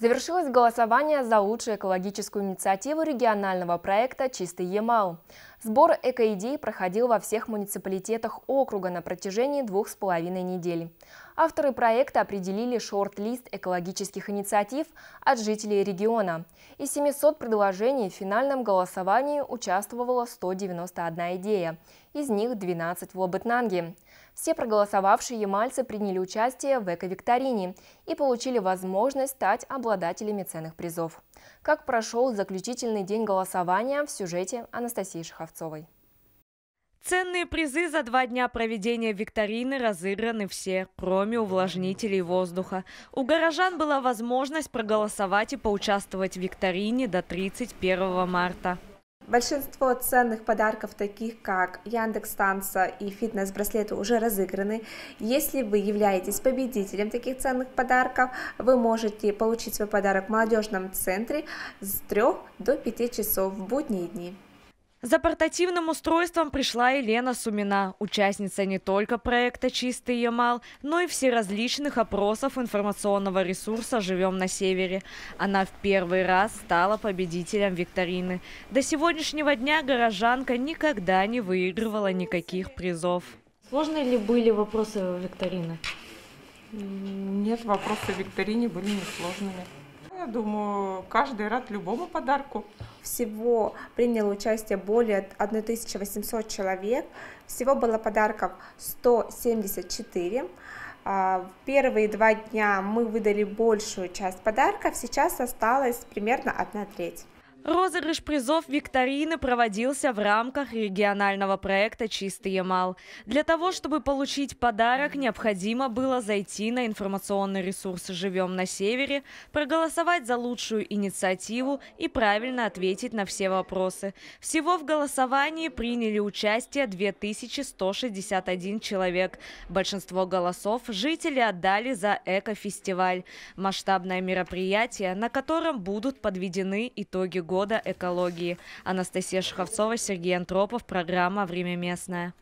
Завершилось голосование за лучшую экологическую инициативу регионального проекта «Чистый Ямал». Сбор экоидей проходил во всех муниципалитетах округа на протяжении двух с половиной недель. Авторы проекта определили шорт-лист экологических инициатив от жителей региона. Из 700 предложений в финальном голосовании участвовала 191 идея из них 12 в Лабытнанге. Все проголосовавшие ямальцы приняли участие в эко-викторине и получили возможность стать обладателями ценных призов. Как прошел заключительный день голосования в сюжете Анастасии Шаховцовой. Ценные призы за два дня проведения викторины разыграны все, кроме увлажнителей воздуха. У горожан была возможность проголосовать и поучаствовать в викторине до 31 марта. Большинство ценных подарков, таких как Яндекс Танца и фитнес-браслеты, уже разыграны. Если вы являетесь победителем таких ценных подарков, вы можете получить свой подарок в молодежном центре с 3 до 5 часов в будние дни. За портативным устройством пришла Елена Сумина, участница не только проекта «Чистый Ямал», но и всеразличных опросов информационного ресурса «Живем на севере». Она в первый раз стала победителем викторины. До сегодняшнего дня горожанка никогда не выигрывала никаких призов. Сложные ли были вопросы викторины? Нет, вопросы в викторине были несложными. Я думаю, каждый рад любому подарку. Всего приняло участие более 1800 человек. Всего было подарков 174. А, первые два дня мы выдали большую часть подарков, сейчас осталось примерно одна треть. Розыгрыш призов викторины проводился в рамках регионального проекта «Чистый Ямал». Для того, чтобы получить подарок, необходимо было зайти на информационный ресурс «Живем на севере», проголосовать за лучшую инициативу и правильно ответить на все вопросы. Всего в голосовании приняли участие 2161 человек. Большинство голосов жители отдали за экофестиваль – масштабное мероприятие, на котором будут подведены итоги года экологии. Анастасия Шховцова, Сергей Антропов, программа «Время местное».